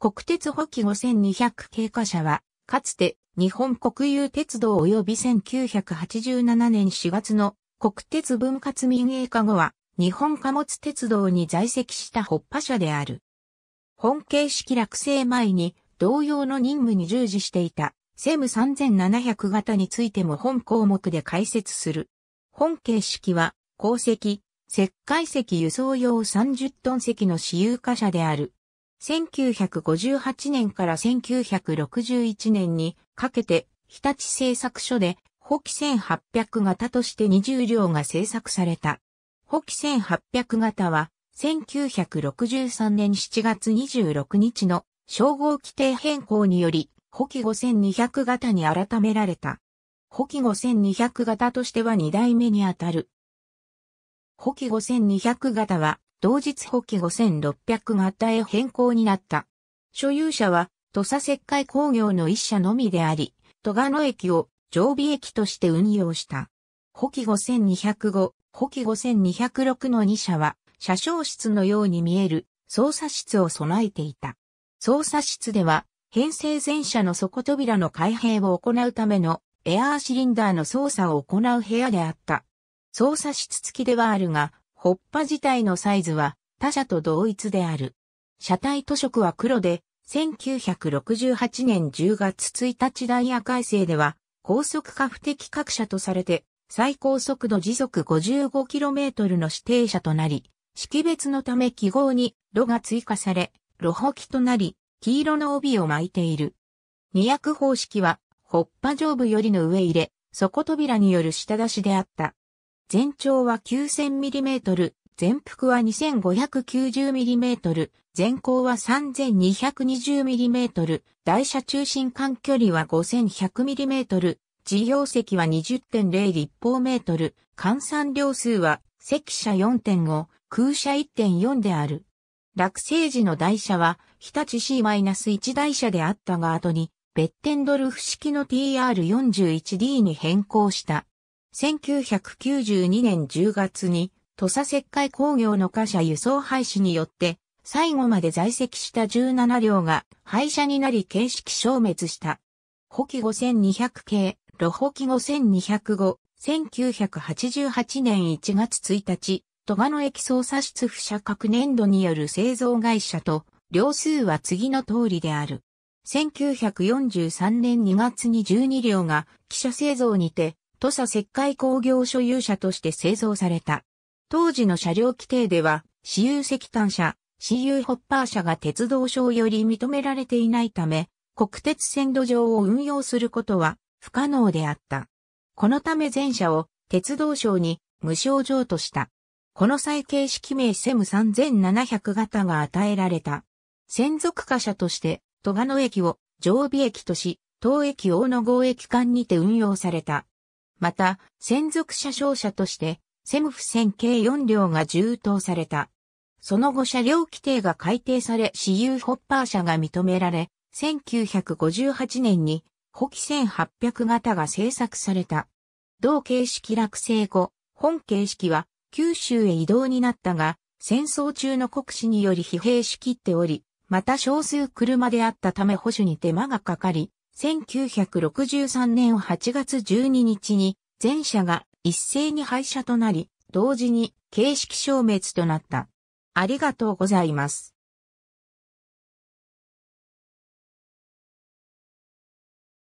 国鉄補給5200経過者は、かつて日本国有鉄道及び1987年4月の国鉄分割民営化後は、日本貨物鉄道に在籍した北波車である。本形式落成前に同様の任務に従事していた、セム3700型についても本項目で解説する。本形式は、鉱石、石灰石輸送用30トン石の私有貨車である。1958年から1961年にかけて日立製作所で補機1800型として20両が製作された。補機1800型は1963年7月26日の称号規定変更により補機5200型に改められた。補機5200型としては2代目にあたる。補機5200型は同日補給5600型へ変更になった。所有者は、土佐石灰工業の一社のみであり、戸賀野駅を常備駅として運用した。補給5205、補給5206の2社は、車掌室のように見える操作室を備えていた。操作室では、編成前車の底扉の開閉を行うためのエアーシリンダーの操作を行う部屋であった。操作室付きではあるが、ホッパ自体のサイズは他社と同一である。車体塗色は黒で、1968年10月1日ダイヤ改正では、高速化不適格車とされて、最高速度時速 55km の指定車となり、識別のため記号に炉が追加され、炉補キとなり、黄色の帯を巻いている。二役方式は、ホッパ上部よりの上入れ、底扉による下出しであった。全長は 9000mm、全幅は 2590mm、全高は 3220mm、台車中心間距離は 5100mm、事業席は20.0立方メートル、換算量数は積車4.5、空車1.4である。落成時の台車は日立 C-1 台車であったが後に、ベッテンドルフ式の TR41D に変更した。1992年10月に、土佐石灰工業の貨車輸送廃止によって、最後まで在籍した17両が廃車になり形式消滅した。補機5200系、路補機5 2 0 5 1988年1月1日、戸賀野駅操作室不車。各年度による製造会社と、両数は次の通りである。1943年2月に12両が、汽車製造にて、土佐石灰工業所有者として製造された。当時の車両規定では、私有石炭車、私有ホッパー車が鉄道省より認められていないため、国鉄線路上を運用することは不可能であった。このため全車を鉄道省に無償譲渡した。この再形式名セム3700型が与えられた。専属貨車として、戸賀野駅を常備駅とし、当駅大野郷駅間にて運用された。また、専属車掌車として、セムフ線計4両が充当された。その後車両規定が改定され、私有ホッパー車が認められ、1958年に、補機1800型が製作された。同形式落成後、本形式は九州へ移動になったが、戦争中の国史により疲弊しきっており、また少数車であったため保守に手間がかかり、1963年8月12日に全社が一斉に廃車となり、同時に形式消滅となった。ありがとうございます。